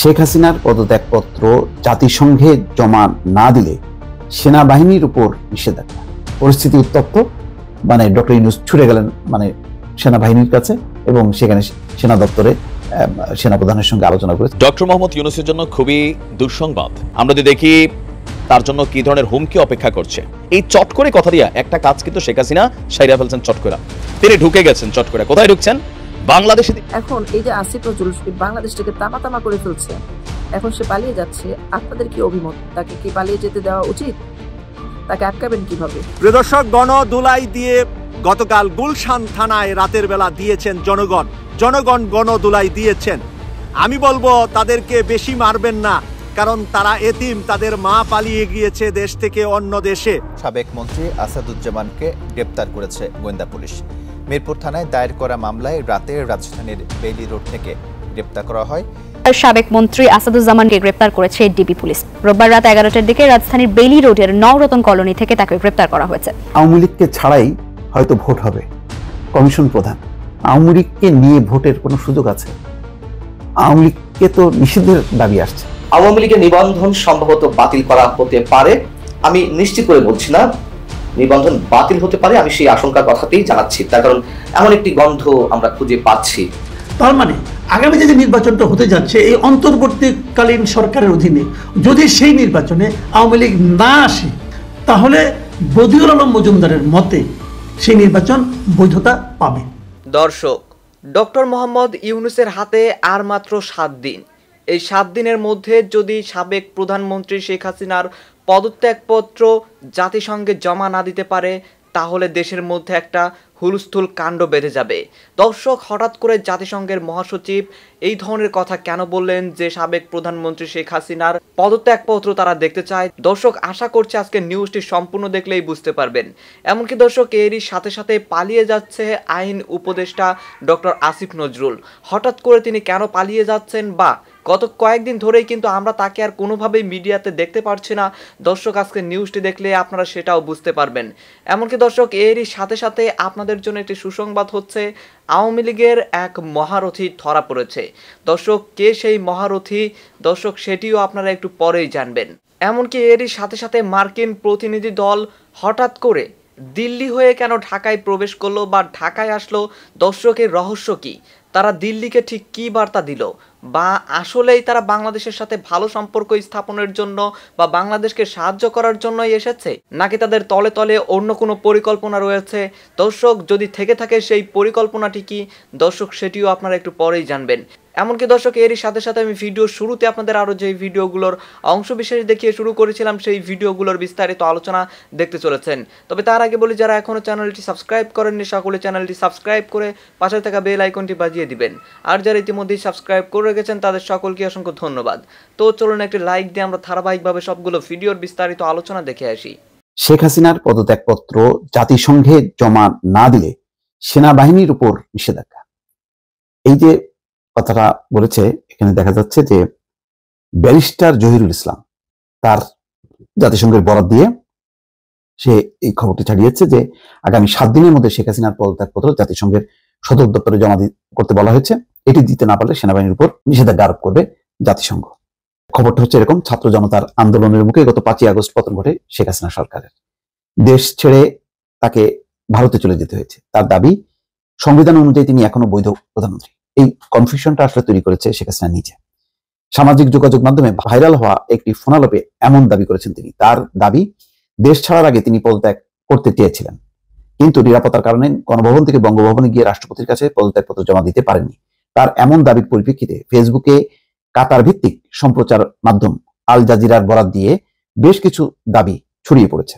শেখ হাসিনার পদত্যাগপত্র জাতিসংঘে জমা না দিলে সেনাবাহিনীর উপর নিষেধাজ্ঞা পরিস্থিতি উত্তপ্ত মানে ডক্টর ইউনুস ছুটে গেলেন মানে সেনাবাহিনীর কাছে এবং সেখানে সেনা দপ্তরে সেনাপ্রধানের সঙ্গে আলোচনা করে ডক্টর মোহাম্মদ ইউনুসের জন্য খুবই দুঃসংবাদ আমরা যদি দেখি তার জন্য কি ধরনের হুমকি অপেক্ষা করছে এই চট করে কথা দিয়া একটা কাজ কিন্তু শেখ হাসিনা সাইরা ফেলছেন চট করে তিনি ঢুকে গেছেন চট করে কোথায় ঢুকছেন বাংলাদেশে এখন এই যে আসিফ নজরুল বাংলাদেশটাকে তামা তামা করে ফেলছে এখন সে পালিয়ে যাচ্ছে আপনাদের কি অভিমত তাকে কি পালিয়ে যেতে দেওয়া উচিত তাকে আটকাবেন কিভাবে প্রদর্শক গণ দুলাই দিয়ে গতকাল গুলশান থানায় রাতের বেলা দিয়েছেন জনগণ জনগণ গণ দুলাই দিয়েছেন আমি বলবো তাদেরকে বেশি মারবেন না কারণ তারা এতিম তাদের মা পালিয়ে গিয়েছে দেশ থেকে অন্য দেশে সাবেক মন্ত্রী আসাদুজ্জামানকে গ্রেপ্তার করেছে গোয়েন্দা পুলিশ মিরপুর থানায় দায়ের করা মামলায় রাতে রাজধানীর বেলি রোড থেকে গ্রেপ্তার করা হয় সাবেক মন্ত্রী আসাদুজ্জামানকে গ্রেপ্তার করেছে ডিবি পুলিশ রোববার রাত এগারোটার দিকে রাজধানীর বেলি রোডের নওরতন কলোনি থেকে তাকে গ্রেপ্তার করা হয়েছে আওয়ামী লীগকে ছাড়াই হয়তো ভোট হবে কমিশন প্রধান আওয়ামী লীগকে নিয়ে ভোটের কোনো সুযোগ আছে আওয়ামী লীগকে তো নিষিদ্ধের দাবি আসছে আওয়ামী লীগের নিবন্ধন সম্ভবত বাতিল করা হতে পারে আমি নিশ্চিত করে বলছি না নিবন্ধন বাতিল হতে পারে আমি সেই আশঙ্কার কথাতেই জানাচ্ছি তার কারণ এমন একটি গন্ধ আমরা খুঁজে পাচ্ছি তার মানে আগামীতে যে নির্বাচনটা হতে যাচ্ছে এই অন্তর্বর্তীকালীন সরকারের অধীনে যদি সেই নির্বাচনে আওয়ামী লীগ না আসে তাহলে বদিউল আলম মজুমদারের মতে সেই নির্বাচন বৈধতা পাবে দর্শক ডক্টর মোহাম্মদ ইউনুসের হাতে আর মাত্র সাত দিন এই সাত দিনের মধ্যে যদি সাবেক প্রধানমন্ত্রী শেখ হাসিনার পদত্যাগপত্র জাতিসংঘে জমা না দিতে পারে তাহলে দেশের মধ্যে একটা হুলস্থুল কাণ্ড বেঁধে যাবে দর্শক হঠাৎ করে জাতিসংঘের মহাসচিব এই ধরনের কথা কেন বললেন যে সাবেক প্রধানমন্ত্রী শেখ হাসিনার পদত্যাগপত্র তারা দেখতে চায় দর্শক আশা করছে আজকে নিউজটি সম্পূর্ণ দেখলেই বুঝতে পারবেন এমনকি দর্শক এরই সাথে সাথে পালিয়ে যাচ্ছে আইন উপদেষ্টা ডক্টর আসিফ নজরুল হঠাৎ করে তিনি কেন পালিয়ে যাচ্ছেন বা গত কয়েকদিন ধরেই কিন্তু আমরা তাকে আর কোনোভাবেই মিডিয়াতে দেখতে পারছি না দর্শক আজকে নিউজটি দেখলে আপনারা সেটাও বুঝতে পারবেন এমনকি দর্শক এরই সাথে সাথে আপনাদের জন্য একটি সুসংবাদ হচ্ছে আওয়ামী লীগের এক মহারথী ধরা পড়েছে দর্শক কে সেই মহারথী দর্শক সেটিও আপনারা একটু পরেই জানবেন এমনকি এরই সাথে সাথে মার্কিন প্রতিনিধি দল হঠাৎ করে দিল্লি হয়ে কেন ঢাকায় প্রবেশ করলো বা ঢাকায় আসলো দর্শকের রহস্য কি তারা দিল্লিকে ঠিক কী বার্তা দিল বা আসলেই তারা বাংলাদেশের সাথে ভালো সম্পর্ক স্থাপনের জন্য বা বাংলাদেশকে সাহায্য করার জন্যই এসেছে নাকি তাদের তলে তলে অন্য কোনো পরিকল্পনা রয়েছে দর্শক যদি থেকে থাকে সেই পরিকল্পনাটি কি দর্শক সেটিও আপনারা একটু পরেই জানবেন এমনকি দর্শক এরই সাথে সাথে আমি ভিডিও শুরুতে আপনাদের আরও যে ভিডিওগুলোর অংশবিশেষ দেখিয়ে শুরু করেছিলাম সেই ভিডিওগুলোর বিস্তারিত আলোচনা দেখতে চলেছেন তবে তার আগে বলি যারা এখনও চ্যানেলটি সাবস্ক্রাইব করেননি সকলে চ্যানেলটি সাবস্ক্রাইব করে পাশে থাকা বেল আইকনটি বাজিয়ে দিবেন আর যারা ইতিমধ্যেই সাবস্ক্রাইব করে করে গেছেন তাদের সকলকে অসংখ্য ধন্যবাদ তো চলুন একটি লাইক দিয়ে আমরা ধারাবাহিকভাবে সবগুলো ভিডিওর বিস্তারিত আলোচনা দেখে আসি শেখ হাসিনার পদত্যাগপত্র জাতিসংঘে জমা না দিলে সেনাবাহিনীর উপর নিষেধাজ্ঞা এই যে কথাটা বলেছে এখানে দেখা যাচ্ছে যে ব্যারিস্টার জহিরুল ইসলাম তার জাতিসংঘের বরাদ দিয়ে সে এই খবরটি ছাড়িয়েছে যে আগামী সাত দিনের মধ্যে শেখ হাসিনার পদত্যাগপত্র জাতিসংঘের সদর দপ্তরে জমা করতে বলা হয়েছে এটি দিতে না পারলে সেনাবাহিনীর উপর নিষেধাজ্ঞা আরোপ করবে জাতিসংঘ খবরটা হচ্ছে এরকম ছাত্র জনতার আন্দোলনের মুখে গত পাঁচই আগস্ট পতন ঘটে শেখ হাসিনা সরকারের দেশ ছেড়ে তাকে ভারতে চলে যেতে হয়েছে তার দাবি সংবিধান অনুযায়ী তিনি এখনো বৈধ প্রধানমন্ত্রী এই কনফিউশনটা আসলে তৈরি করেছে শেখ হাসিনা নিজে সামাজিক যোগাযোগ মাধ্যমে ভাইরাল হওয়া একটি ফোনালোপে এমন দাবি করেছেন তিনি তার দাবি দেশ ছাড়ার আগে তিনি পদত্যাগ করতে চেয়েছিলেন কিন্তু নিরাপত্তার কারণে গণভবন থেকে বঙ্গভবনে গিয়ে রাষ্ট্রপতির কাছে পদত্যাগপত্র জমা দিতে পারেননি তার এমন দাবির পরিপ্রেক্ষিতে ফেসবুকে কাতার ভিত্তিক সম্প্রচার মাধ্যম আল জাজিরার বরাদ দিয়ে বেশ কিছু দাবি ছড়িয়ে পড়েছে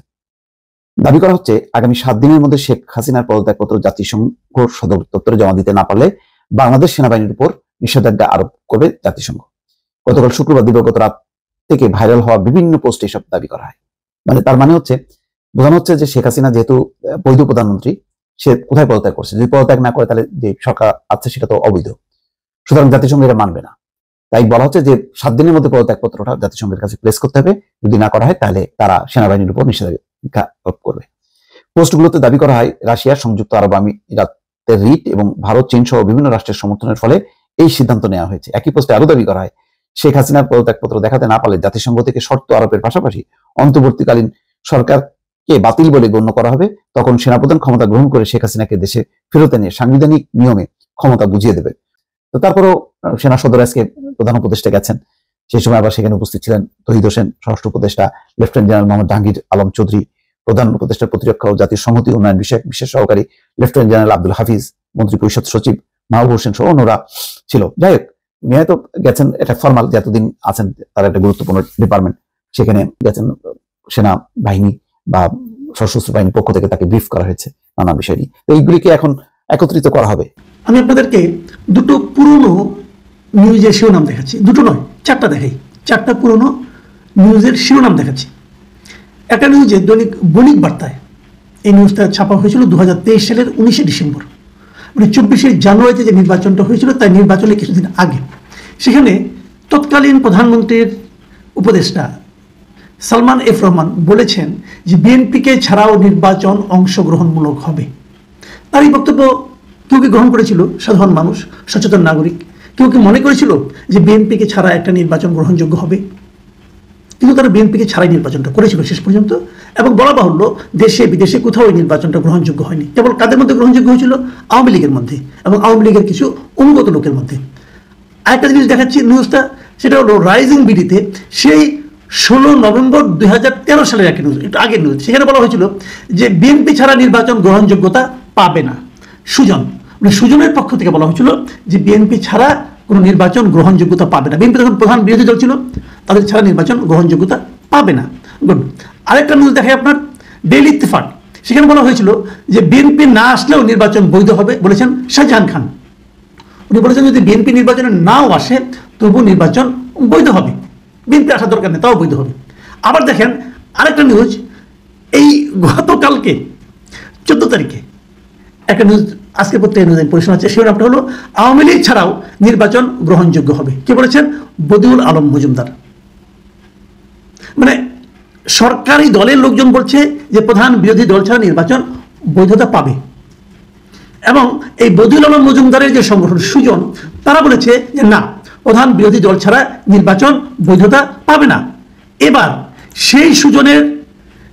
দাবি করা হচ্ছে আগামী সাত দিনের মধ্যে শেখ হাসিনার পদত্যাগপত্র জাতিসংঘ সদর দপ্তরে জমা দিতে না পারলে বাংলাদেশ সেনাবাহিনীর উপর নিষেধাজ্ঞা আরোপ করবে জাতিসংঘ গতকাল শুক্রবার দিবাগত রাত থেকে ভাইরাল হওয়া বিভিন্ন পোস্টে এসব দাবি করা হয় মানে তার মানে হচ্ছে বোঝানো হচ্ছে যে শেখ হাসিনা যেহেতু বৈধ প্রধানমন্ত্রী সে কোথায় পদত্যাগ করছে যদি পদত্যাগ না করে তাহলে যে সরকার আছে সেটা তো অবৈধ সুতরাং জাতিসংঘ এটা মানবে না তাই বলা হচ্ছে যে সাত দিনের মধ্যে পদত্যাগপত্রটা জাতিসংঘের কাছে প্লেস করতে হবে যদি না করা হয় তাহলে তারা সেনাবাহিনীর উপর নিষেধাজ্ঞা করবে পোস্টগুলোতে দাবি করা হয় রাশিয়া সংযুক্ত আরব আমিরাতের রিট এবং ভারত চীন সহ বিভিন্ন রাষ্ট্রের সমর্থনের ফলে এই সিদ্ধান্ত নেওয়া হয়েছে একই পোস্টে আরো দাবি করা হয় শেখ হাসিনার পদত্যাগপত্র দেখাতে না পারলে জাতিসংঘ থেকে শর্ত আরোপের পাশাপাশি অন্তর্বর্তীকালীন সরকার কে বাতিল বলে গণ্য করা হবে তখন সেনাপ্রধান ক্ষমতা গ্রহণ করে শেখ হাসিনাকে দেশে ফেরত এনে সাংবিধানিক নিয়মে ক্ষমতা বুঝিয়ে দেবে তো তারপরও সেনা সদর আজকে প্রধান উপদেষ্টা গেছেন সেই সময় আবার সেখানে উপস্থিত ছিলেন তহিদ হোসেন স্বরাষ্ট্র উপদেষ্টা লেফটেন্যান্ট জেনারেল মোহাম্মদ জাহাঙ্গীর আলম চৌধুরী প্রধান উপদেষ্টা প্রতিরক্ষা ও জাতীয় সংহতি উন্নয়ন বিষয়ক বিশেষ সহকারী লেফটেন্যান্ট জেনারেল আব্দুল হাফিজ মন্ত্রী পরিষদ সচিব মাহবুব হোসেন সহ অন্যরা ছিল যাই হোক মেয়ে তো গেছেন এটা ফর্মাল যতদিন আছেন তার একটা গুরুত্বপূর্ণ ডিপার্টমেন্ট সেখানে গেছেন সেনা বাহিনী বা সশস্ত্র বাহিনীর পক্ষ থেকে তাকে ব্রিফ করা হয়েছে নানা বিষয় নিয়ে এইগুলিকে এখন একত্রিত করা হবে আমি আপনাদেরকে দুটো পুরনো নিউজের শিরোনাম দেখাচ্ছি দুটো নয় চারটা দেখাই চারটা পুরনো নিউজের শিরোনাম দেখাচ্ছি একটা নিউজে দৈনিক বণিক বার্তায় এই নিউজটা ছাপা হয়েছিল দু সালের উনিশে ডিসেম্বর মানে চব্বিশে জানুয়ারিতে যে নির্বাচনটা হয়েছিল তাই নির্বাচনের কিছুদিন আগে সেখানে তৎকালীন প্রধানমন্ত্রীর উপদেষ্টা সালমান এফ রহমান বলেছেন যে বিএনপিকে ছাড়াও নির্বাচন অংশগ্রহণমূলক হবে তার এই বক্তব্য কেউ কি গ্রহণ করেছিল সাধারণ মানুষ সচেতন নাগরিক কেউ কি মনে করেছিল যে বিএনপিকে ছাড়া একটা নির্বাচন গ্রহণযোগ্য হবে কিন্তু তারা বিএনপিকে ছাড়াই নির্বাচনটা করেছিল শেষ পর্যন্ত এবং বলা বাহুল্য দেশে বিদেশে কোথাও এই নির্বাচনটা গ্রহণযোগ্য হয়নি কেবল কাদের মধ্যে গ্রহণযোগ্য হয়েছিল আওয়ামী লীগের মধ্যে এবং আওয়ামী লীগের কিছু অনুগত লোকের মধ্যে আরেকটা জিনিস দেখাচ্ছি নিউজটা সেটা হলো রাইজিং বিডিতে সেই ষোলো নভেম্বর দুই সালের একটি নিউজ একটু আগের নিউজ সেখানে বলা হয়েছিল যে বিএনপি ছাড়া নির্বাচন গ্রহণযোগ্যতা পাবে না সুজন মানে সুজনের পক্ষ থেকে বলা হয়েছিল যে বিএনপি ছাড়া কোনো নির্বাচন গ্রহণযোগ্যতা পাবে না বিএনপি তখন প্রধান বিরোধী দল ছিল তাদের ছাড়া নির্বাচন গ্রহণযোগ্যতা পাবে না গুড আরেকটা নিউজ দেখে আপনার ডেইলি ইত্তেফাক সেখানে বলা হয়েছিল যে বিএনপি না আসলেও নির্বাচন বৈধ হবে বলেছেন শাহজাহান খান উনি বলেছেন যদি বিএনপি নির্বাচনে নাও আসে তবু নির্বাচন বৈধ হবে বিএনপি আসার দরকার নেই তাও বৈধ হবে আবার দেখেন আরেকটা নিউজ এই গতকালকে চোদ্দ তারিখে একটা নিউজ আজকে প্রত্যেক নিউজ পরিসংখ্যান আছে শিরোনামটা হলো আওয়ামী লীগ ছাড়াও নির্বাচন গ্রহণযোগ্য হবে কে বলেছেন বদিউল আলম মজুমদার মানে সরকারি দলের লোকজন বলছে যে প্রধান বিরোধী দল ছাড়া নির্বাচন বৈধতা পাবে এবং এই বদিউল আলম মজুমদারের যে সংগঠন সুজন তারা বলেছে যে না প্রধান বিরোধী দল ছাড়া নির্বাচন বৈধতা পাবে না এবার সেই সুজনের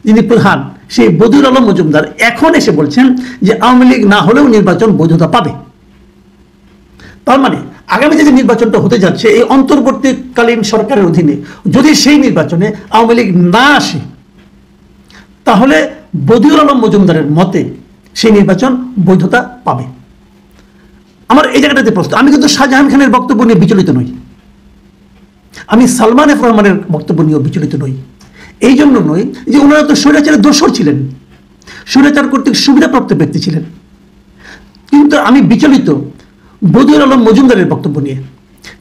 যিনি প্রধান সেই বদিউল আলম মজুমদার এখন এসে বলছেন যে আওয়ামী লীগ না হলেও নির্বাচন বৈধতা পাবে তার মানে আগামী যে নির্বাচনটা হতে যাচ্ছে এই অন্তর্বর্তীকালীন সরকারের অধীনে যদি সেই নির্বাচনে আওয়ামী লীগ না আসে তাহলে বদিউল আলম মজুমদারের মতে সেই নির্বাচন বৈধতা পাবে আমার এই জায়গাটাতে প্রশ্ন আমি কিন্তু শাহজাহান খানের বক্তব্য নিয়ে বিচলিত নই আমি সালমান এফ রহমানের বক্তব্য নিয়েও বিচলিত নই এই জন্য নই যে ওনারা তো স্বৈরাচারের দোষর ছিলেন স্বৈরাচার কর্তৃক সুবিধাপ্রাপ্ত ব্যক্তি ছিলেন কিন্তু আমি বিচলিত বদুল আলম মজুমদারের বক্তব্য নিয়ে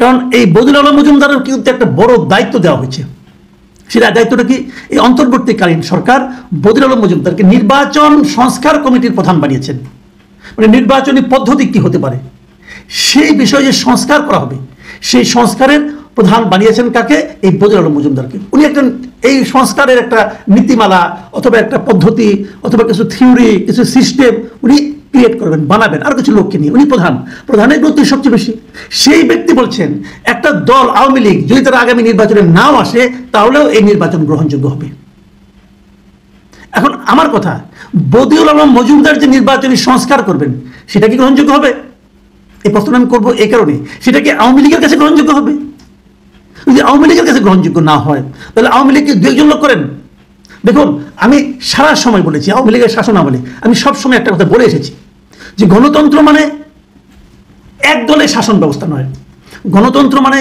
কারণ এই বদুল আলম মজুমদারের কিন্তু একটা বড় দায়িত্ব দেওয়া হয়েছে সেটা দায়িত্বটা কি এই অন্তর্বর্তীকালীন সরকার বদুল আলম মজুমদারকে নির্বাচন সংস্কার কমিটির প্রধান বানিয়েছেন মানে নির্বাচনী পদ্ধতি কি হতে পারে সেই বিষয়ে যে সংস্কার করা হবে সেই সংস্কারের প্রধান বানিয়েছেন কাকে এই বজরুল মজুমদারকে উনি একটা এই সংস্কারের একটা নীতিমালা অথবা একটা পদ্ধতি অথবা কিছু থিওরি কিছু সিস্টেম উনি ক্রিয়েট করবেন বানাবেন আর কিছু লোককে নিয়ে উনি প্রধান প্রধানের গুরুত্ব সবচেয়ে বেশি সেই ব্যক্তি বলছেন একটা দল আওয়ামী লীগ যদি তারা আগামী নির্বাচনে নাও আসে তাহলেও এই নির্বাচন গ্রহণযোগ্য হবে এখন আমার কথা বদিউল আলম মজুমদার যে নির্বাচনী সংস্কার করবেন সেটা কি গ্রহণযোগ্য হবে এই প্রশ্ন আমি করবো এ কারণে সেটা কি আওয়ামী লীগের কাছে গ্রহণযোগ্য হবে যদি আওয়ামী লীগের কাছে গ্রহণযোগ্য না হয় তাহলে আওয়ামী লীগকে দু একজন লোক করেন দেখুন আমি সারা সময় বলেছি আওয়ামী লীগের শাসন আমলে আমি সবসময় একটা কথা বলে এসেছি যে গণতন্ত্র মানে এক দলের শাসন ব্যবস্থা নয় গণতন্ত্র মানে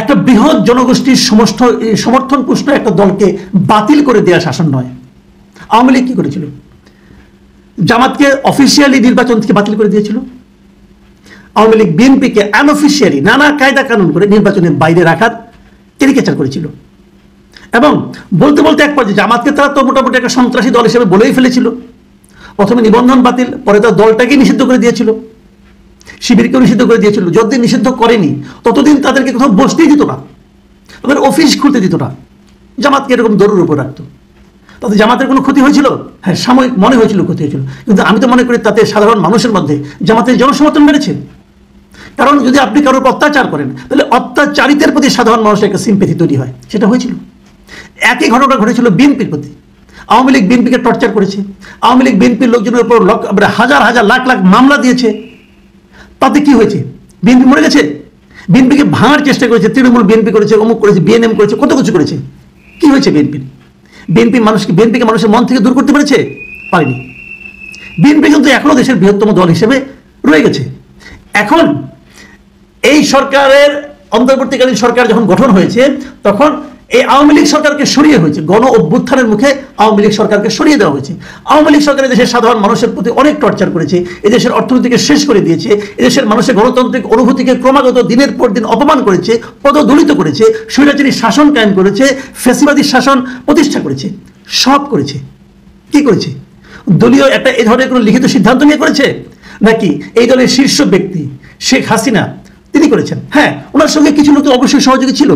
একটা বৃহৎ জনগোষ্ঠীর সমস্ত সমর্থন পুষ্ট একটা দলকে বাতিল করে দেওয়া শাসন নয় আওয়ামী লীগ কী করেছিল জামাতকে অফিসিয়ালি নির্বাচন থেকে বাতিল করে দিয়েছিল আওয়ামী লীগ বিএনপিকে অ্যানোফিশিয়ারি নানা কায়দা কানুন করে নির্বাচনের বাইরে রাখার ক্যারিকেচার করেছিল এবং বলতে বলতে এক পর্যায়ে জামাতকে তারা তো মোটামুটি একটা সন্ত্রাসী দল হিসেবে বলেই ফেলেছিল প্রথমে নিবন্ধন বাতিল পরে তার দলটাকে নিষিদ্ধ করে দিয়েছিল শিবিরকেও নিষিদ্ধ করে দিয়েছিল যতদিন নিষিদ্ধ করেনি ততদিন তাদেরকে কোথাও বসতেই দিত না তাদের অফিস খুলতে দিত না জামাতকে এরকম দরুর উপর রাখতো তাতে জামাতের কোনো ক্ষতি হয়েছিল হ্যাঁ সাময়িক মনে হয়েছিল ক্ষতি হয়েছিল কিন্তু আমি তো মনে করি তাতে সাধারণ মানুষের মধ্যে জামাতের জনসমর্থন বেড়েছে কারণ যদি আপনি কারোর উপর অত্যাচার করেন তাহলে অত্যাচারিতের প্রতি সাধারণ মানুষের একটা সিম্পেথি তৈরি হয় সেটা হয়েছিল একই ঘটনা ঘটেছিল বিএনপির প্রতি আওয়ামী লীগ বিএনপিকে টর্চার করেছে আওয়ামী লীগ বিএনপির লোকজনের উপর মানে হাজার হাজার লাখ লাখ মামলা দিয়েছে তাতে কি হয়েছে বিএনপি মরে গেছে বিএনপিকে ভাঙার চেষ্টা করেছে তৃণমূল বিএনপি করেছে অমুক করেছে বিএনএম করেছে কত কিছু করেছে কি হয়েছে বিএনপির বিএনপি মানুষকে বিএনপিকে মানুষের মন থেকে দূর করতে পেরেছে পারেনি বিএনপি কিন্তু এখনও দেশের বৃহত্তম দল হিসেবে রয়ে গেছে এখন এই সরকারের অন্তর্বর্তীকালীন সরকার যখন গঠন হয়েছে তখন এই আওয়ামী লীগ সরকারকে সরিয়ে হয়েছে গণ অভ্যুত্থানের মুখে আওয়ামী লীগ সরকারকে সরিয়ে দেওয়া হয়েছে আওয়ামী লীগ সরকার দেশের সাধারণ মানুষের প্রতি অনেক টর্চার করেছে এদেশের অর্থনীতিকে শেষ করে দিয়েছে এদেশের মানুষের গণতান্ত্রিক অনুভূতিকে ক্রমাগত দিনের পর দিন অপমান করেছে পদদলিত করেছে স্বৈরাচারী শাসন কায়েম করেছে ফেসিবাদী শাসন প্রতিষ্ঠা করেছে সব করেছে কি করেছে দলীয় একটা এ ধরনের কোনো লিখিত সিদ্ধান্ত নিয়ে করেছে নাকি এই দলের শীর্ষ ব্যক্তি শেখ হাসিনা তিনি করেছেন হ্যাঁ ওনার সঙ্গে কিছু লোক অবশ্যই সহযোগী ছিল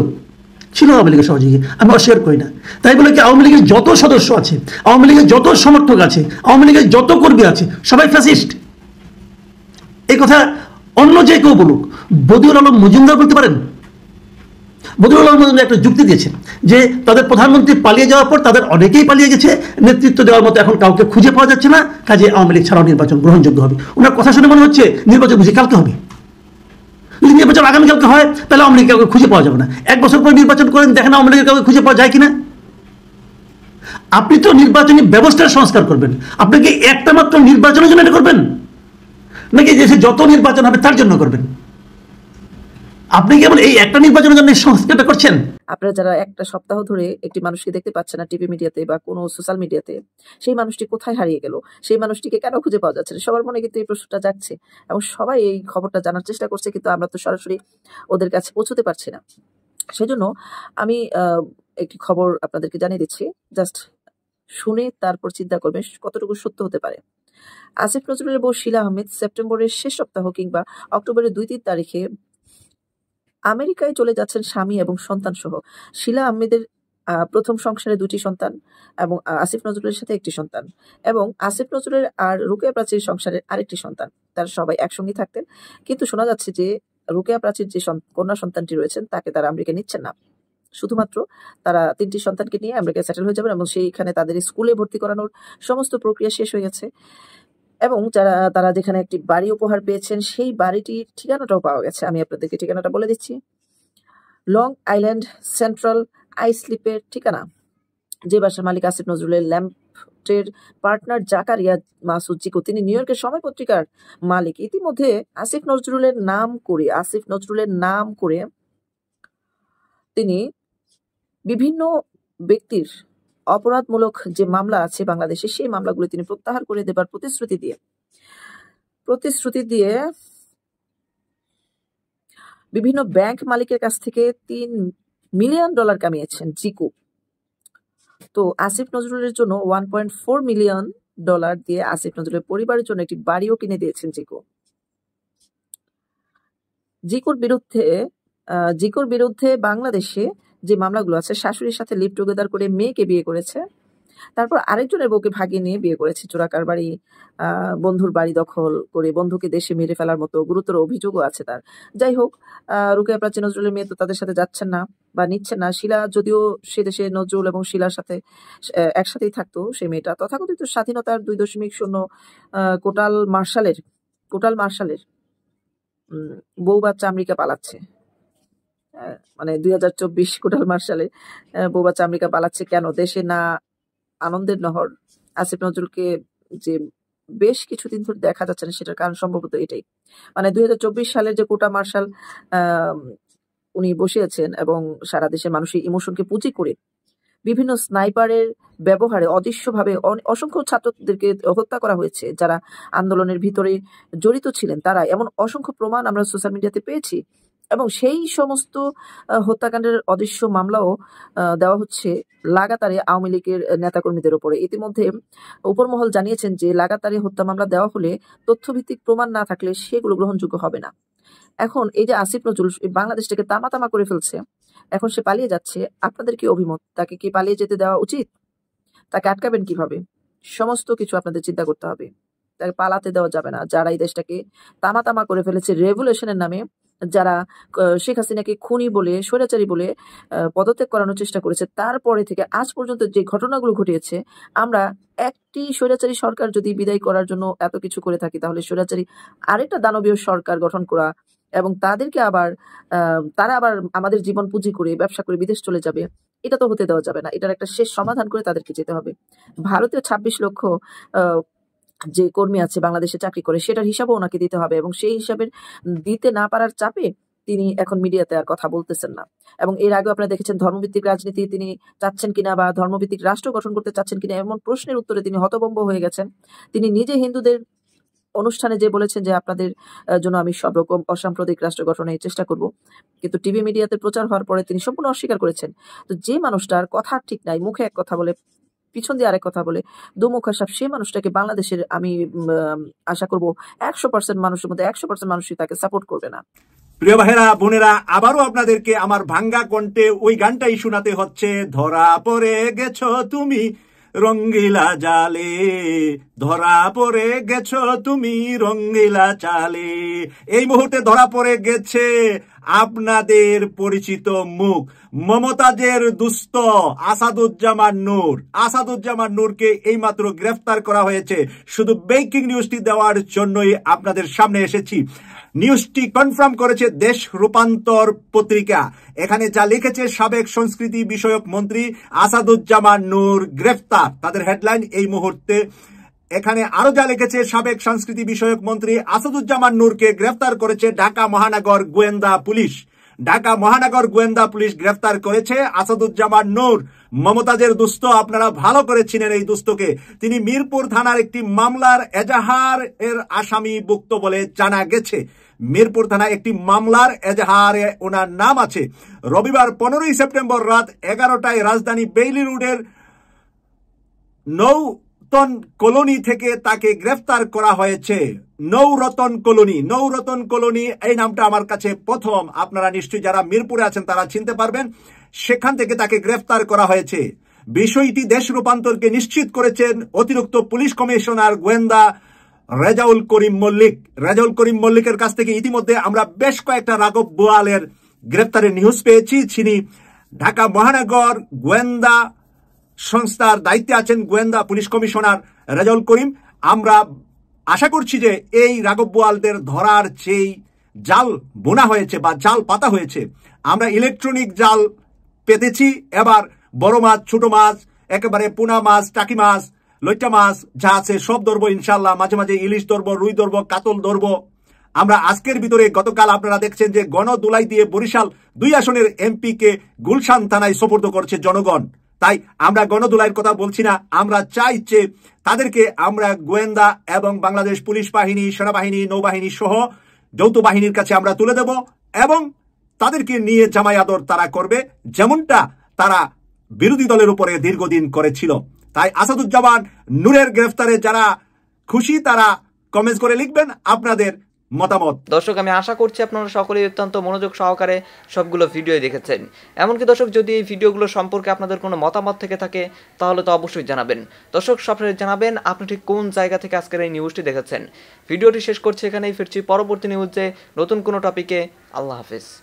ছিল আওয়ামী লীগের সহযোগী আমি অস্বীকার করি না তাই বলে কি আওয়ামী লীগের যত সদস্য আছে আওয়ামী লীগের যত সমর্থক আছে আওয়ামী লীগের যত কর্মী আছে সবাই ফ্যাসিস্ট এই কথা অন্য যে কেউ বলুক বদিউল আলম মজুমদার বলতে পারেন বদিউল আলম মজুমদার একটা যুক্তি দিয়েছেন যে তাদের প্রধানমন্ত্রী পালিয়ে যাওয়ার পর তাদের অনেকেই পালিয়ে গেছে নেতৃত্ব দেওয়ার মতো এখন কাউকে খুঁজে পাওয়া যাচ্ছে না কাজে আওয়ামী লীগ ছাড়াও নির্বাচন গ্রহণযোগ্য হবে ওনার কথা শুনে মনে হচ্ছে নির্বাচন বুঝি কালকে হবে যদি নির্বাচন আগামীকালকে হয় তাহলে আওয়ামী লীগ কাউকে খুঁজে পাওয়া যাবে না এক বছর পরে নির্বাচন করেন দেখেন আওয়ামী লীগের কাউকে খুঁজে পাওয়া যায় কিনা আপনি তো নির্বাচনী ব্যবস্থার সংস্কার করবেন আপনাকে একটা মাত্র নির্বাচনের জন্য এটা করবেন নাকি দেশে যত নির্বাচন হবে তার জন্য করবেন আপনি কেবল এই একটা নির্বাচনের জন্য সংস্কারটা করছেন আপনারা যারা একটা সপ্তাহ ধরে একটি মানুষকে দেখতে পাচ্ছেন না টিভি মিডিয়াতে বা কোনো সোশ্যাল মিডিয়াতে সেই মানুষটি কোথায় হারিয়ে গেল সেই মানুষটিকে কেন খুঁজে পাওয়া যাচ্ছে না সবার মনে কিন্তু এই প্রশ্নটা যাচ্ছে এবং সবাই এই খবরটা জানার চেষ্টা করছে কিন্তু আমরা তো সরাসরি ওদের কাছে পৌঁছতে পারছি না সেজন্য আমি একটি খবর আপনাদেরকে জানিয়ে দিচ্ছি জাস্ট শুনে তারপর চিন্তা করবেন কতটুকু সত্য হতে পারে আসিফ নজরুলের এবং শিলা আহমেদ সেপ্টেম্বরের শেষ সপ্তাহ কিংবা অক্টোবরের দুই তিন তারিখে আমেরিকায় চলে যাচ্ছেন স্বামী এবং সন্তান সহ শিলা আহমেদের প্রথম সংসারে দুটি সন্তান এবং আসিফ নজরুলের সাথে একটি সন্তান এবং আসিফ নজরুলের আর রুকেয়া প্রাচীর সংসারের আরেকটি সন্তান তারা সবাই একসঙ্গে থাকতেন কিন্তু শোনা যাচ্ছে যে রুকেয়া প্রাচীর যে কন্যা সন্তানটি রয়েছেন তাকে তারা আমেরিকা নিচ্ছেন না শুধুমাত্র তারা তিনটি সন্তানকে নিয়ে আমেরিকায় সেটেল হয়ে যাবেন এবং সেইখানে তাদের স্কুলে ভর্তি করানোর সমস্ত প্রক্রিয়া শেষ হয়ে গেছে এবং যারা তারা যেখানে একটি বাড়ি উপহার পেয়েছেন সেই বাড়িটির ঠিকানাটাও পাওয়া গেছে আমি আপনাদেরকে ঠিকানাটা বলে দিচ্ছি লং আইল্যান্ড সেন্ট্রাল আইসলিপের ঠিকানা যে বাসার মালিক আসিফ নজরুলের ল্যাম্পটের পার্টনার জাকারিয়া মাসুদ তিনি নিউ ইয়র্কের সময় পত্রিকার মালিক ইতিমধ্যে আসিফ নজরুলের নাম করে আসিফ নজরুলের নাম করে তিনি বিভিন্ন ব্যক্তির অপরাধমূলক যে মামলা আছে বাংলাদেশে সেই মামলাগুলো তিনি প্রত্যাহার করে দেবার প্রতিশ্রুতি দিয়ে প্রতিশ্রুতি দিয়ে বিভিন্ন ব্যাংক মালিকের কাছ থেকে তিন মিলিয়ন ডলার কামিয়েছেন জিকু তো আসিফ নজরুলের জন্য one point four million dollar দিয়ে আসিফ নজরুলের পরিবারের জন্য একটি বাড়িও কিনে দিয়েছেন জিকু জিকুর বিরুদ্ধে জিকুর বিরুদ্ধে বাংলাদেশে যে মামলাগুলো আছে শাশুড়ির সাথে লিভ টুগেদার করে মেয়েকে বিয়ে করেছে তারপর আরেকজনের বউকে ভাগিয়ে নিয়ে বিয়ে করেছে চোরাকার বাড়ি বন্ধুর বাড়ি দখল করে বন্ধুকে দেশে মেরে ফেলার মতো গুরুতর অভিযোগও আছে তার যাই হোক রুকিয়া প্রাচীন নজরুলের মেয়ে তো তাদের সাথে যাচ্ছেন না বা নিচ্ছেন না শিলা যদিও সে দেশে নজরুল এবং শিলার সাথে একসাথেই থাকতো সে মেয়েটা তথাকথিত স্বাধীনতার দুই দশমিক শূন্য কোটাল মার্শালের কোটাল মার্শালের বউ বাচ্চা আমেরিকা পালাচ্ছে মানে দুই হাজার চব্বিশ কোটাল মার্শালে বোবা আমেরিকা পালাচ্ছে কেন দেশে না আনন্দের নহর আসিফ নজরুলকে যে বেশ কিছুদিন ধরে দেখা যাচ্ছে না সেটার কারণ সম্ভবত এটাই মানে দুই সালের যে কোটা মার্শাল উনি বসিয়েছেন এবং সারা দেশের মানুষের ইমোশনকে পুঁজি করে বিভিন্ন স্নাইপারের ব্যবহারে অদৃশ্যভাবে অসংখ্য ছাত্রদেরকে হত্যা করা হয়েছে যারা আন্দোলনের ভিতরে জড়িত ছিলেন তারা এমন অসংখ্য প্রমাণ আমরা সোশ্যাল মিডিয়াতে পেয়েছি এবং সেই সমস্ত হত্যাকাণ্ডের অদৃশ্য মামলাও দেওয়া হচ্ছে লাগাতারে আওয়ামী লীগের নেতাকর্মীদের উপরে ইতিমধ্যে উপরমহল জানিয়েছেন যে লাগাতারে হত্যা মামলা দেওয়া হলে তথ্যভিত্তিক প্রমাণ না থাকলে সেগুলো গ্রহণযোগ্য হবে না এখন এই যে আসিফ নজরুল বাংলাদেশটাকে তামা তামা করে ফেলছে এখন সে পালিয়ে যাচ্ছে আপনাদের কি অভিমত তাকে কি পালিয়ে যেতে দেওয়া উচিত তাকে আটকাবেন কিভাবে সমস্ত কিছু আপনাদের চিন্তা করতে হবে তাকে পালাতে দেওয়া যাবে না যারা এই দেশটাকে তামা তামা করে ফেলেছে রেভুলেশনের নামে যারা শেখ হাসিনাকে খুনি বলে স্বৈরাচারী বলে পদত্যাগ করানোর চেষ্টা করেছে তারপরে থেকে আজ পর্যন্ত যে ঘটনাগুলো ঘটিয়েছে আমরা একটি স্বৈরাচারী সরকার যদি বিদায় করার জন্য এত কিছু করে থাকি তাহলে স্বৈরাচারী আরেকটা দানবীয় সরকার গঠন করা এবং তাদেরকে আবার তারা আবার আমাদের জীবন পুঁজি করে ব্যবসা করে বিদেশ চলে যাবে এটা তো হতে দেওয়া যাবে না এটার একটা শেষ সমাধান করে তাদেরকে যেতে হবে ভারতীয় ছাব্বিশ লক্ষ যে কর্মী আছে বাংলাদেশে চাকরি করে সেটার হিসাবও ওনাকে দিতে হবে এবং সেই হিসাবের দিতে না পারার চাপে তিনি এখন মিডিয়াতে আর কথা বলতেছেন না এবং এর আগে আপনারা দেখেছেন ধর্মভিত্তিক রাজনীতি তিনি চাচ্ছেন কিনা বা ধর্মভিত্তিক রাষ্ট্র গঠন করতে চাচ্ছেন কিনা এমন প্রশ্নের উত্তরে তিনি হতবম্ব হয়ে গেছেন তিনি নিজে হিন্দুদের অনুষ্ঠানে যে বলেছেন যে আপনাদের জন্য আমি সব রকম অসাম্প্রদায়িক রাষ্ট্র গঠনের চেষ্টা করব কিন্তু টিভি মিডিয়াতে প্রচার হওয়ার পরে তিনি সম্পূর্ণ অস্বীকার করেছেন তো যে মানুষটার কথা ঠিক নাই মুখে এক কথা বলে পিছন দিয়ে আরেক কথা বলে দুমুখা সাপ সে মানুষটাকে বাংলাদেশের আমি আশা করব একশো পার্সেন্ট মানুষের মধ্যে একশো পার্সেন্ট মানুষই তাকে সাপোর্ট করবে না প্রিয় ভাইরা বোনেরা আবারও আপনাদেরকে আমার ভাঙ্গা কণ্ঠে ওই গানটাই শোনাতে হচ্ছে ধরা পড়ে গেছ তুমি রঙ্গিলা জালে ধরা পড়ে গেছ তুমি রঙ্গিলা চালে এই মুহূর্তে ধরা পড়ে গেছে আপনাদের পরিচিত মুখ মমতাজের দুস্থ আসাদুজ্জামান নূর আসাদুজ্জামান নূরকে এইমাত্র গ্রেফতার করা হয়েছে শুধু ব্রেকিং নিউজটি দেওয়ার জন্যই আপনাদের সামনে এসেছি নিউজটি কনফার্ম করেছে দেশ রূপান্তর পত্রিকা এখানে যা লিখেছে সাবেক সংস্কৃতি বিষয়ক মন্ত্রী আসাদুজ্জামান নূর গ্রেফতার তাদের হেডলাইন এই মুহূর্তে এখানে আরো যা লিখেছে সাবেক সংস্কৃতি বিষয়ক মন্ত্রী আসাদুজ্জামান নূরকে গ্রেফতার করেছে ঢাকা মহানগর গোয়েন্দা পুলিশ ঢাকা মহানগর গোয়েন্দা পুলিশ গ্রেফতার করেছে আসাদুজ্জামান নূর মমতাজের দুস্থ আপনারা ভালো করে চিনেন এই দুস্থকে তিনি মিরপুর থানার একটি মামলার এজাহার এর আসামি ভুক্ত বলে জানা গেছে মিরপুর থানায় একটি মামলার এজাহারে ওনার নাম আছে রবিবার পনেরোই সেপ্টেম্বর রাত এগারোটায় রাজধানী বেইলি রোডের নৌ নৌরতন কলোনি থেকে তাকে গ্রেফতার করা হয়েছে নৌরতন কলোনি নৌরতন কলোনি এই নামটা আমার কাছে প্রথম আপনারা নিশ্চয়ই যারা মিরপুরে আছেন তারা চিনতে পারবেন সেখান থেকে তাকে গ্রেফতার করা হয়েছে বিষয়টি দেশ রূপান্তরকে নিশ্চিত করেছেন অতিরিক্ত পুলিশ কমিশনার গোয়েন্দা রেজাউল করিম মল্লিক রেজাউল করিম মল্লিকের কাছ থেকে ইতিমধ্যে আমরা বেশ কয়েকটা রাঘব বোয়ালের গ্রেপ্তারের নিউজ পেয়েছি তিনি ঢাকা মহানগর গোয়েন্দা সংস্থার দায়িত্বে আছেন গোয়েন্দা পুলিশ কমিশনার রেজাউল করিম আমরা আশা করছি যে এই রাঘব বোয়ালদের ধরার যেই জাল বোনা হয়েছে বা জাল পাতা হয়েছে আমরা ইলেকট্রনিক জাল পেতেছি এবার বড় মাছ ছোট মাছ একেবারে পোনা মাছ টাকি মাছ লইটা মাছ যা আছে সব ধরবো ইনশাল্লাহ মাঝে মাঝে ইলিশ ধরবো রুই ধরবো কাতল ধরবো আমরা আজকের ভিতরে গতকাল আপনারা দেখছেন যে গণ দুলাই দিয়ে বরিশাল দুই আসনের এমপিকে গুলশান থানায় সোপর্দ করছে জনগণ তাই আমরা গণদোলাইয়ের কথা বলছি না আমরা চাই যে তাদেরকে আমরা গোয়েন্দা এবং বাংলাদেশ পুলিশ বাহিনী সেনাবাহিনী নৌবাহিনী সহ যৌথ বাহিনীর কাছে আমরা তুলে দেব এবং তাদেরকে নিয়ে জামাই আদর তারা করবে যেমনটা তারা বিরোধী দলের উপরে দীর্ঘদিন করেছিল তাই আসাদুজ্জামান নূরের গ্রেফতারে যারা খুশি তারা কমেন্টস করে লিখবেন আপনাদের মতামত দর্শক আমি আশা করছি আপনারা সকলেই অত্যন্ত মনোযোগ সহকারে সবগুলো ভিডিও দেখেছেন এমনকি দর্শক যদি এই ভিডিওগুলো সম্পর্কে আপনাদের কোনো মতামত থেকে থাকে তাহলে তো অবশ্যই জানাবেন দর্শক সবসময় জানাবেন আপনি ঠিক কোন জায়গা থেকে আজকের এই নিউজটি দেখেছেন ভিডিওটি শেষ করছি এখানেই ফিরছি পরবর্তী নিউজে নতুন কোনো টপিকে আল্লাহ হাফিজ